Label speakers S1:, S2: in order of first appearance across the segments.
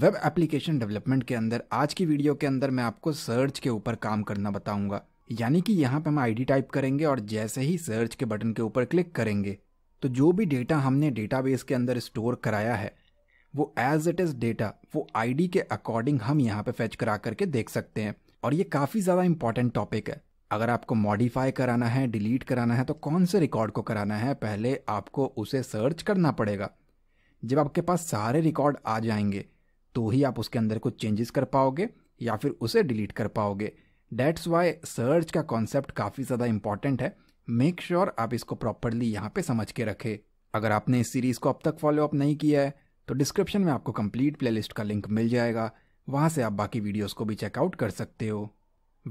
S1: web application development के अंदर आज की वीडियो के अंदर मैं आपको सर्च के ऊपर काम करना बताऊंगा यानी कि यहाँ पे हम आईडी टाइप करेंगे और जैसे ही सर्च के बटन के ऊपर क्लिक करेंगे तो जो भी डेटा हमने डेटाबेस के अंदर स्टोर कराया है वो एज इट इज़ डेटा वो आईडी के अकॉर्डिंग हम यहाँ पे फेच करा करके देख सकते हैं और ये काफ़ी ज़्यादा इंपॉर्टेंट टॉपिक है अगर आपको मॉडिफाई कराना है डिलीट कराना है तो कौन से रिकॉर्ड को कराना है पहले आपको उसे सर्च करना पड़ेगा जब आपके पास सारे रिकॉर्ड आ जाएंगे तो ही आप उसके अंदर कुछ चेंजेस कर पाओगे या फिर उसे डिलीट कर पाओगे डैट्स वाई सर्च का कॉन्सेप्ट काफ़ी ज़्यादा इंपॉर्टेंट है मेक श्योर sure आप इसको प्रॉपरली यहाँ पे समझ के रखें अगर आपने इस सीरीज़ को अब तक फॉलोअप नहीं किया है तो डिस्क्रिप्शन में आपको कंप्लीट प्लेलिस्ट का लिंक मिल जाएगा वहाँ से आप बाकी वीडियोस को भी चेकआउट कर सकते हो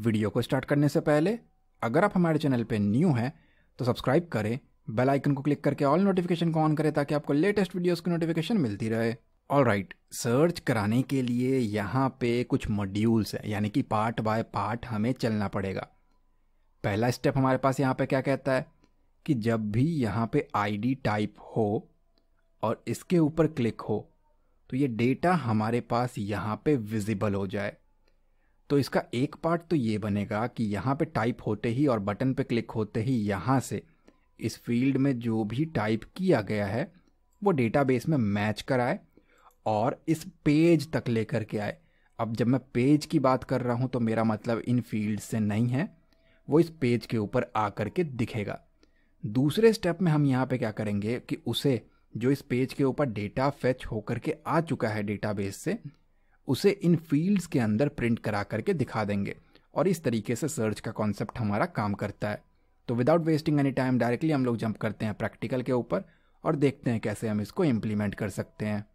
S1: वीडियो को स्टार्ट करने से पहले अगर आप हमारे चैनल पर न्यू हैं तो सब्सक्राइब करें बेल आइकन को क्लिक करके ऑल नोटिफिकेशन को ऑन करें ताकि आपको लेटेस्ट वीडियोस की नोटिफिकेशन मिलती रहे ऑल राइट सर्च कराने के लिए यहाँ पे कुछ मॉड्यूल्स है यानी कि पार्ट बाय पार्ट हमें चलना पड़ेगा पहला स्टेप हमारे पास यहाँ पे क्या कहता है कि जब भी यहाँ पे आईडी टाइप हो और इसके ऊपर क्लिक हो तो ये डेटा हमारे पास यहाँ पे विजिबल हो जाए तो इसका एक पार्ट तो ये बनेगा कि यहाँ पे टाइप होते ही और बटन पे क्लिक होते ही यहाँ से इस फील्ड में जो भी टाइप किया गया है वो डेटाबेस में मैच कराए और इस पेज तक लेकर के आए अब जब मैं पेज की बात कर रहा हूँ तो मेरा मतलब इन फील्ड से नहीं है वो इस पेज के ऊपर आ कर के दिखेगा दूसरे स्टेप में हम यहाँ पे क्या करेंगे कि उसे जो इस पेज के ऊपर डेटा फेच होकर के आ चुका है डेटाबेस से उसे इन फील्ड्स के अंदर प्रिंट करा करके दिखा देंगे और इस तरीके से सर्च का कॉन्सेप्ट हमारा काम करता है तो without wasting any time directly हम लोग जंप करते हैं प्रैक्टिकल के ऊपर और देखते हैं कैसे हम इसको इम्प्लीमेंट कर सकते हैं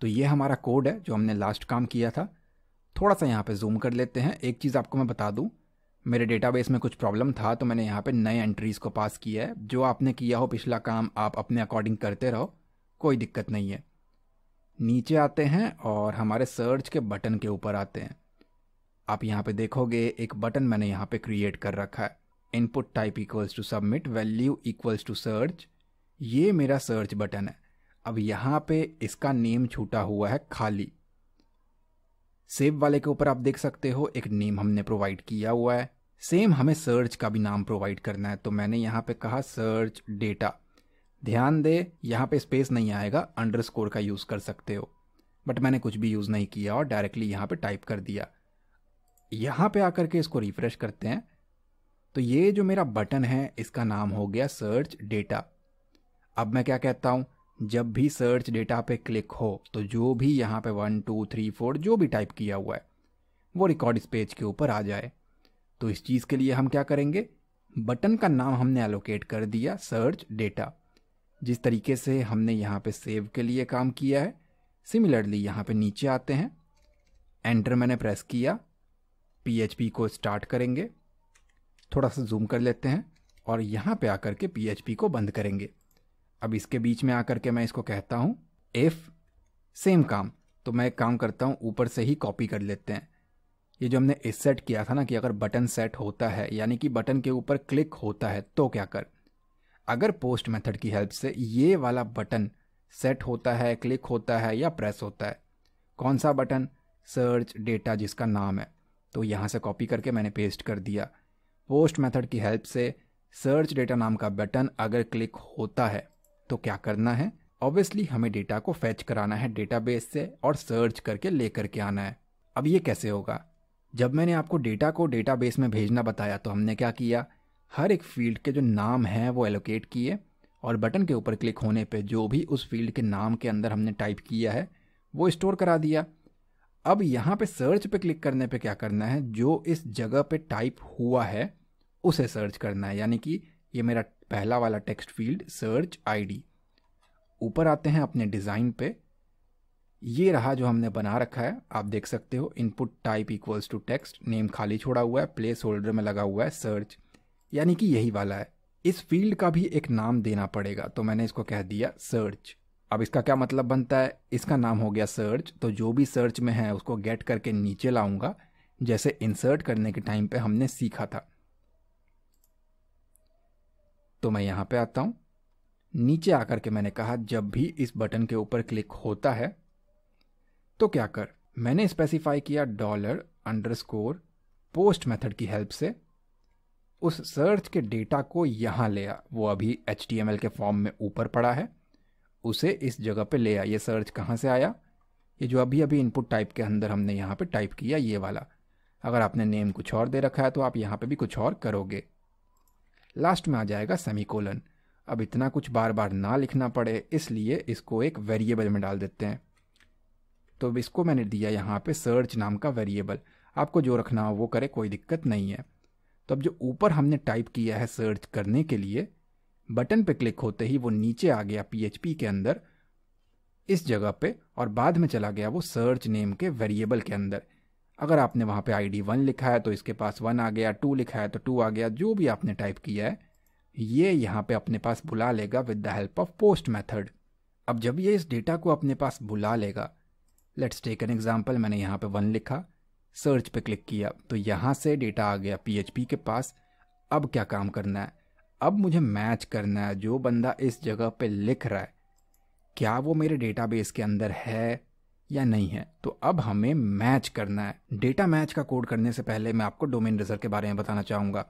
S1: तो ये हमारा कोड है जो हमने लास्ट काम किया था थोड़ा सा यहाँ पे जूम कर लेते हैं एक चीज़ आपको मैं बता दूँ मेरे डेटाबेस में कुछ प्रॉब्लम था तो मैंने यहाँ पे नए एंट्रीज़ को पास किया है जो आपने किया हो पिछला काम आप अपने अकॉर्डिंग करते रहो कोई दिक्कत नहीं है नीचे आते हैं और हमारे सर्च के बटन के ऊपर आते हैं आप यहाँ पे देखोगे एक बटन मैंने यहाँ पे क्रिएट कर रखा है input type equals to submit value equals to search ये मेरा सर्च बटन है अब यहां पे इसका नेम छूटा हुआ है खाली सेव वाले के ऊपर आप देख सकते हो एक नेम हमने प्रोवाइड किया हुआ है सेम हमें सर्च का भी नाम प्रोवाइड करना है तो मैंने यहां पे कहा सर्च डेटा ध्यान दे यहां पे स्पेस नहीं आएगा अंडर स्कोर का यूज़ कर सकते हो बट मैंने कुछ भी यूज़ नहीं किया और डायरेक्टली यहां पे टाइप कर दिया यहां पे आकर के इसको रिफ्रेश करते हैं तो ये जो मेरा बटन है इसका नाम हो गया सर्च डेटा अब मैं क्या कहता हूं जब भी सर्च डेटा पे क्लिक हो तो जो भी यहाँ पे वन टू थ्री फोर जो भी टाइप किया हुआ है वो रिकॉर्ड इस पेज के ऊपर आ जाए तो इस चीज़ के लिए हम क्या करेंगे बटन का नाम हमने एलोकेट कर दिया सर्च डेटा जिस तरीके से हमने यहाँ पे सेव के लिए काम किया है सिमिलरली यहाँ पे नीचे आते हैं एंटर मैंने प्रेस किया पी को स्टार्ट करेंगे थोड़ा सा जूम कर लेते हैं और यहाँ पे आकर के पी को बंद करेंगे अब इसके बीच में आकर के मैं इसको कहता हूँ इफ़ सेम काम तो मैं एक काम करता हूँ ऊपर से ही कॉपी कर लेते हैं ये जो हमने इस सेट किया था ना कि अगर बटन सेट होता है यानी कि बटन के ऊपर क्लिक होता है तो क्या कर अगर पोस्ट मेथड की हेल्प से ये वाला बटन सेट होता है क्लिक होता है या प्रेस होता है कौन सा बटन सर्च डेटा जिसका नाम है तो यहाँ से कॉपी करके मैंने पेस्ट कर दिया पोस्ट मेथड की हेल्प से सर्च डेटा नाम का बटन अगर क्लिक होता है तो क्या करना है ऑब्वियसली हमें डेटा को फैच कराना है डेटाबेस से और सर्च करके लेकर के आना है अब ये कैसे होगा जब मैंने आपको डेटा को डेटाबेस में भेजना बताया तो हमने क्या किया हर एक फील्ड के जो नाम हैं वो एलोकेट किए और बटन के ऊपर क्लिक होने पे जो भी उस फील्ड के नाम के अंदर हमने टाइप किया है वो स्टोर करा दिया अब यहाँ पे सर्च पे क्लिक करने पे क्या करना है जो इस जगह पे टाइप हुआ है उसे सर्च करना है यानी कि ये मेरा पहला वाला टेक्स्ट फील्ड सर्च आईडी ऊपर आते हैं अपने डिज़ाइन पे ये रहा जो हमने बना रखा है आप देख सकते हो input type equals to text name खाली छोड़ा हुआ है प्लेस होल्डर में लगा हुआ है सर्च यानी कि यही वाला है इस फील्ड का भी एक नाम देना पड़ेगा तो मैंने इसको कह दिया सर्च अब इसका क्या मतलब बनता है इसका नाम हो गया सर्च तो जो भी सर्च में है उसको गेट करके नीचे लाऊंगा जैसे इंसर्ट करने के टाइम पे हमने सीखा था तो मैं यहाँ पे आता हूँ नीचे आकर के मैंने कहा जब भी इस बटन के ऊपर क्लिक होता है तो क्या कर मैंने स्पेसिफाई किया डॉलर अंडरस्कोर पोस्ट मेथड की हेल्प से उस सर्च के डेटा को यहाँ ले आ वो अभी एच के फॉर्म में ऊपर पड़ा है उसे इस जगह पे ले आ ये सर्च कहाँ से आया ये जो अभी अभी इनपुट टाइप के अंदर हमने यहाँ पे टाइप किया ये वाला अगर आपने नेम कुछ और दे रखा है तो आप यहाँ पे भी कुछ और करोगे लास्ट में आ जाएगा सेमीकोलन अब इतना कुछ बार बार ना लिखना पड़े इसलिए इसको एक वेरिएबल में डाल देते हैं तो इसको मैंने दिया यहाँ पे सर्च नाम का वेरिएबल आपको जो रखना हो वो करे कोई दिक्कत नहीं है तो अब जो ऊपर हमने टाइप किया है सर्च करने के लिए बटन पे क्लिक होते ही वो नीचे आ गया पी के अंदर इस जगह पे और बाद में चला गया वो सर्च नेम के वेरिएबल के अंदर अगर आपने वहाँ पे आई डी वन लिखा है तो इसके पास वन आ गया टू लिखा है तो टू आ गया जो भी आपने टाइप किया है ये यहाँ पे अपने पास बुला लेगा with the help of post method अब जब ये इस डेटा को अपने पास बुला लेगा लेट्स टेक एन एग्जाम्पल मैंने यहाँ पे वन लिखा सर्च पे क्लिक किया तो यहाँ से डेटा आ गया पी के पास अब क्या काम करना है अब मुझे मैच करना है जो बंदा इस जगह पे लिख रहा है क्या वो मेरे डेटाबेस के अंदर है या नहीं है तो अब हमें मैच करना है डेटा मैच का कोड करने से पहले मैं आपको डोमेन रिजर्व के बारे में बताना चाहूंगा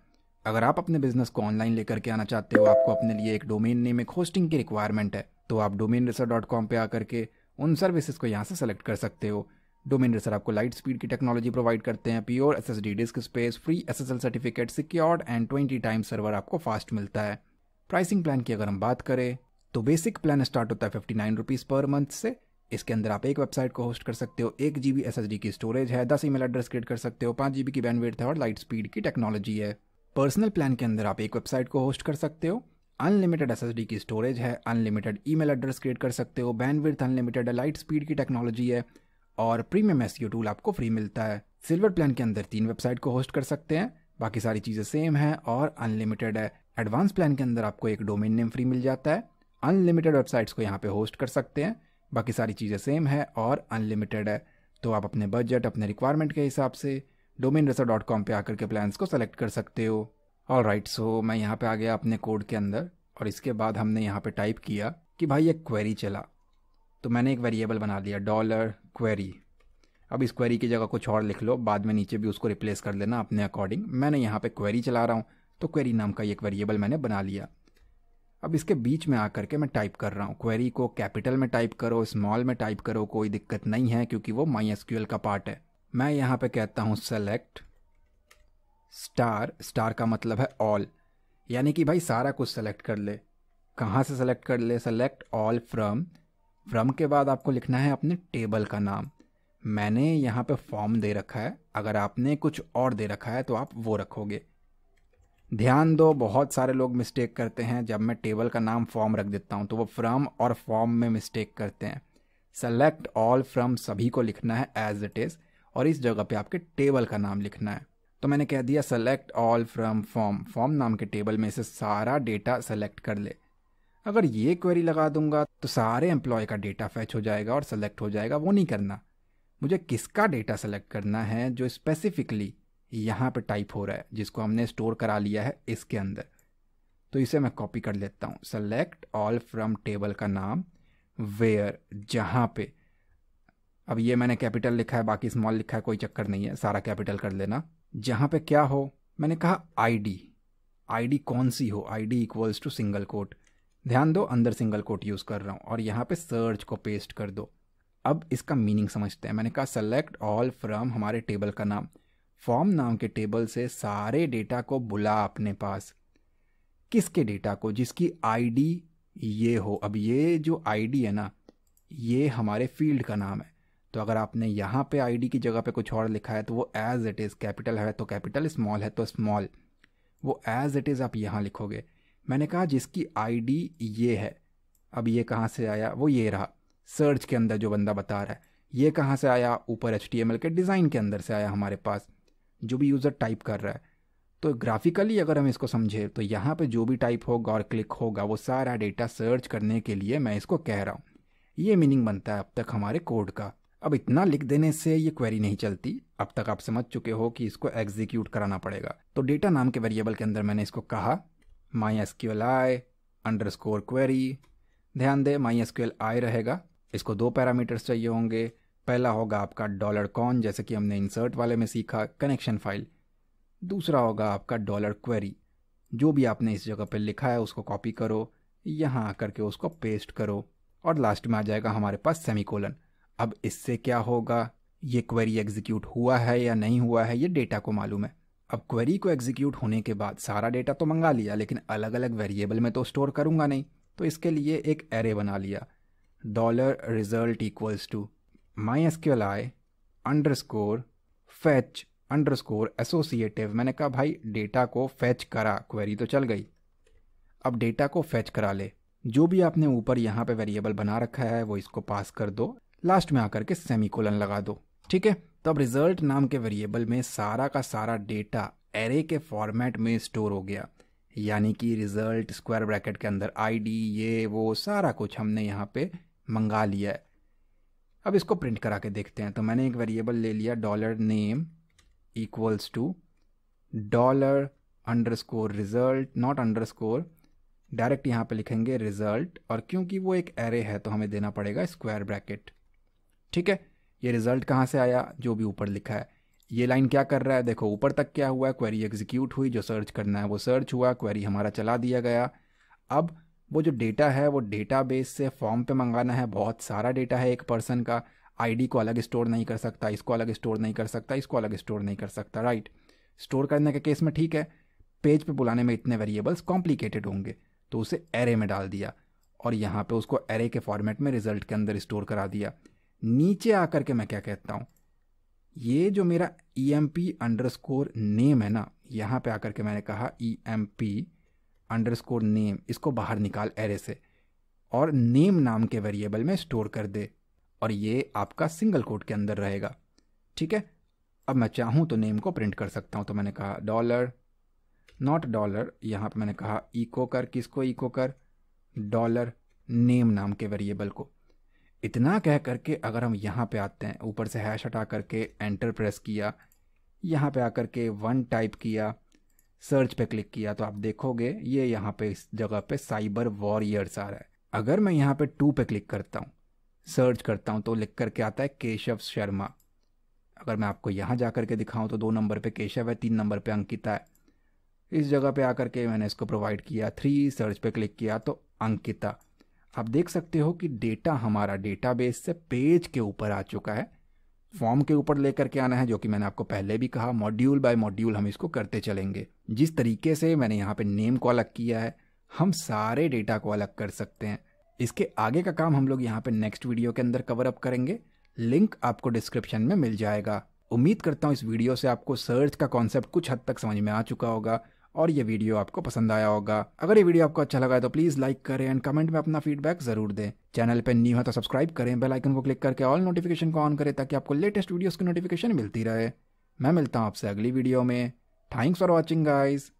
S1: अगर आप अपने बिजनेस को ऑनलाइन लेकर के आना चाहते हो आपको अपने लिए एक डोमेन नेम एक होस्टिंग की रिक्वायरमेंट है तो आप डोमेन रिसर डॉट कॉम पर आकर के उन सर्विसेज को यहाँ से सेलेक्ट कर सकते हो डोमेन रिसर आपको लाइट स्पीड की टेक्नोलॉजी प्रोवाइड करते हैं pure S S D disk space free S S L certificate secured and twenty time server आपको फास्ट मिलता है प्राइसिंग प्लान की अगर हम बात करें तो बेसिक प्लान स्टार्ट होता है fifty nine rupees per month से इसके अंदर आप एक वेबसाइट को होस्ट कर सकते हो एक जी बी की स्टोरेज है दस ईमेल एड्रेस क्रिएट कर सकते हो पाँच जी की बैंडविड्थ है और लाइट स्पीड की टेक्नोलॉजी है पर्सनल प्लान के अंदर आप एक वेबसाइट को होस्ट कर सकते हो अनलिमिटेड एस की स्टोरेज है अनलिमिटेड ईमेल एड्रेस क्रिएट कर सकते हो बैंडविड्थ अनलिमिटेड है लाइट स्पीड की टेक्नोलॉजी है और प्रीमियम एस टूल आपको फ्री मिलता है सिल्वर प्लान के अंदर तीन वेबसाइट को होस्ट कर सकते हैं बाकी सारी चीज़ें सेम है और अनलिमिटेड है एडवांस प्लान के अंदर आपको एक डोमेन नेम फ्री मिल जाता है अनलिमिटेड वेबसाइट्स को यहाँ पे होस्ट कर सकते हैं बाकी सारी चीज़ें सेम है और अनलिमिटेड है तो आप अपने बजट अपने रिक्वायरमेंट के हिसाब से डोमेन रेसर डॉट कॉम पर आकर के प्लान्स को सेलेक्ट कर सकते हो ऑल राइट सो मैं यहाँ पे आ गया अपने कोड के अंदर और इसके बाद हमने यहाँ पे टाइप किया कि भाई एक क्वेरी चला तो मैंने एक वेरिएबल बना दिया डॉलर क्वेरी अब इस क्वेरी की जगह कुछ और लिख लो बाद में नीचे भी उसको रिप्लेस कर देना अपने अकॉर्डिंग मैंने यहाँ पे क्वेरी चला रहा हूँ तो क्वेरी नाम का एक वेरिएबल मैंने बना लिया अब इसके बीच में आकर के मैं टाइप कर रहा हूँ क्वेरी को कैपिटल में टाइप करो स्मॉल में टाइप करो कोई दिक्कत नहीं है क्योंकि वो माई का पार्ट है मैं यहाँ पे कहता हूँ सेलेक्ट स्टार स्टार का मतलब है ऑल यानी कि भाई सारा कुछ सेलेक्ट कर ले कहाँ से सेलेक्ट कर ले सेलेक्ट ऑल फ्रॉम फ्रॉम के बाद आपको लिखना है अपने टेबल का नाम मैंने यहाँ पे फॉर्म दे रखा है अगर आपने कुछ और दे रखा है तो आप वो रखोगे ध्यान दो बहुत सारे लोग मिस्टेक करते हैं जब मैं टेबल का नाम फॉर्म रख देता हूँ तो वो फ्रॉम और फॉर्म में मिस्टेक करते हैं सेलेक्ट ऑल फ्रॉम सभी को लिखना है एज इट इज़ और इस जगह पे आपके टेबल का नाम लिखना है तो मैंने कह दिया select all from form form नाम के टेबल में से सारा डेटा सेलेक्ट कर ले अगर ये क्वेरी लगा दूंगा तो सारे एम्प्लॉय का डेटा फैच हो जाएगा और सेलेक्ट हो जाएगा वो नहीं करना मुझे किसका डेटा सेलेक्ट करना है जो स्पेसिफिकली यहाँ पे टाइप हो रहा है जिसको हमने स्टोर करा लिया है इसके अंदर तो इसे मैं कॉपी कर लेता हूँ सेलेक्ट ऑल फ्रॉम टेबल का नाम वेयर जहाँ पे अब ये मैंने कैपिटल लिखा है बाकी स्मॉल लिखा है कोई चक्कर नहीं है सारा कैपिटल कर लेना जहाँ पे क्या हो मैंने कहा आईडी आईडी कौन सी हो ID equals to single quote ध्यान दो अंदर सिंगल कोट यूज़ कर रहा हूँ और यहाँ पे सर्च को पेस्ट कर दो अब इसका मीनिंग समझते हैं मैंने कहा सेलेक्ट ऑल फ्रॉम हमारे टेबल का नाम फॉर्म नाम के टेबल से सारे डेटा को बुला अपने पास किसके डेटा को जिसकी आईडी ये हो अब ये जो आईडी है ना ये हमारे फील्ड का नाम है तो अगर आपने यहाँ पे आईडी की जगह पे कुछ और लिखा है तो वो एज इट इज़ कैपिटल है तो कैपिटल स्मॉल है तो स्मॉल वो एज इट इज़ आप यहाँ लिखोगे मैंने कहा जिसकी आईडी ये है अब ये कहाँ से आया वो ये रहा सर्च के अंदर जो बंदा बता रहा है ये कहाँ से आया ऊपर एच के डिज़ाइन के अंदर से आया हमारे पास जो भी यूज़र टाइप कर रहा है तो ग्राफिकली अगर हम इसको समझे तो यहाँ पे जो भी टाइप होगा और क्लिक होगा वो सारा डेटा सर्च करने के लिए मैं इसको कह रहा हूँ ये मीनिंग बनता है अब तक हमारे कोड का अब इतना लिख देने से ये क्वेरी नहीं चलती अब तक आप समझ चुके हो कि इसको एग्जीक्यूट कराना पड़ेगा तो डेटा नाम के वेरिएबल के अंदर मैंने इसको कहा mysqli underscore query ध्यान दें माई एस क्यूएल आई रहेगा इसको दो पैरामीटर्स चाहिए होंगे पहला होगा आपका डॉलर कॉन जैसे कि हमने इंसर्ट वाले में सीखा कनेक्शन फाइल दूसरा होगा आपका डॉलर क्वेरी जो भी आपने इस जगह पर लिखा है उसको कॉपी करो यहाँ आकर के उसको पेस्ट करो और लास्ट में आ जाएगा हमारे पास सेमीकोलन अब इससे क्या होगा ये क्वेरी एग्जीक्यूट हुआ है या नहीं हुआ है ये डेटा को मालूम है अब क्वेरी को एग्जीक्यूट होने के बाद सारा डेटा तो मंगा लिया लेकिन अलग अलग वेरिएबल में तो स्टोर करूँगा नहीं तो इसके लिए एक एरे बना लिया dollar result equals to mysqli underscore fetch underscore associative मैंने कहा भाई डेटा को फैच करा क्वेरी तो चल गई अब डेटा को फैच करा ले जो भी आपने ऊपर यहाँ पे वेरिएबल बना रखा है वो इसको पास कर दो लास्ट में आकर के सेमी कोलन लगा दो ठीक है तो अब रिजल्ट नाम के वेरिएबल में सारा का सारा डेटा एरे के फॉर्मेट में स्टोर हो गया यानी कि रिजल्ट स्क्वायर ब्रैकेट के अंदर आईडी ये वो सारा कुछ हमने यहाँ पे मंगा लिया है अब इसको प्रिंट करा के देखते हैं तो मैंने एक वेरिएबल ले लिया dollar name equals to dollar underscore result not underscore direct यहाँ पे लिखेंगे रिजल्ट और क्योंकि वो एक एरे है तो हमें देना पड़ेगा स्क्वायर ब्रैकेट ठीक है ये रिजल्ट कहाँ से आया जो भी ऊपर लिखा है ये लाइन क्या कर रहा है देखो ऊपर तक क्या हुआ क्वेरी एग्जीक्यूट हुई जो सर्च करना है वो सर्च हुआ क्वेरी हमारा चला दिया गया अब वो जो डेटा है वो डेटाबेस से फॉर्म पे मंगाना है बहुत सारा डेटा है एक पर्सन का आईडी को अलग स्टोर नहीं कर सकता इसको अलग स्टोर नहीं कर सकता इसको अलग स्टोर नहीं कर सकता राइट स्टोर करने के केस में ठीक है पेज पे बुलाने में इतने वेरिएबल्स कॉम्प्लिकेटेड होंगे तो उसे एरे में डाल दिया और यहाँ पे उसको एरे के फॉर्मेट में रिजल्ट के अंदर स्टोर करा दिया नीचे आकर के मैं क्या कहता हूँ ये जो मेरा E M P underscore name है ना यहाँ पे आकर के मैंने कहा E M P underscore name इसको बाहर निकाल एरे से और नेम नाम के वेरिएबल में स्टोर कर दे और ये आपका सिंगल कोड के अंदर रहेगा ठीक है अब मैं चाहूँ तो नेम को प्रिंट कर सकता हूँ तो मैंने कहा डॉलर नॉट डॉलर यहाँ पर मैंने कहा इको कर किसको इको कर डॉलर नेम नाम के वेरिएबल को इतना कह करके अगर हम यहाँ पे आते हैं ऊपर से हैश हटा करके एंटर प्रेस किया यहाँ पे आकर के वन टाइप किया सर्च पे क्लिक किया तो आप देखोगे ये यहाँ पे इस जगह पे साइबर वॉरियर्स आ रहा है अगर मैं यहाँ पे टू पे क्लिक करता हूँ सर्च करता हूँ तो लिख करके आता है केशव शर्मा अगर मैं आपको यहाँ जा करके दिखाऊँ तो दो नंबर पे केशव है तीन नंबर पे अंकिता है इस जगह पे आकर के मैंने इसको प्रोवाइड किया थ्री सर्च पे क्लिक किया तो अंकिता आप देख सकते हो कि डेटा हमारा डेटाबेस से पेज के ऊपर आ चुका है फॉर्म के ऊपर लेकर के आना है जो कि मैंने आपको पहले भी कहा मॉड्यूल बाय मॉड्यूल हम इसको करते चलेंगे जिस तरीके से मैंने यहाँ पे नेम को अलग किया है हम सारे डेटा को अलग कर सकते हैं इसके आगे का काम हम लोग यहाँ पे नेक्स्ट वीडियो के अंदर कवर अप करेंगे लिंक आपको डिस्क्रिप्शन में मिल जाएगा उम्मीद करता हूँ इस वीडियो से आपको सर्च का कॉन्सेप्ट कुछ हद तक समझ में आ चुका होगा और ये वीडियो आपको पसंद आया होगा अगर ये वीडियो आपको अच्छा लगा है तो प्लीज़ लाइक करें एंड कमेंट में अपना फीडबैक जरूर दें चैनल पर न्यू है तो सब्सक्राइब करें बेल आइकन को क्लिक करके ऑल नोटिफिकेशन को ऑन करें ताकि आपको लेटेस्ट वीडियोस की नोटिफिकेशन मिलती रहे मैं मिलता हूँ आपसे अगली वीडियो में थैंक्स फॉर वॉचिंग गाइज़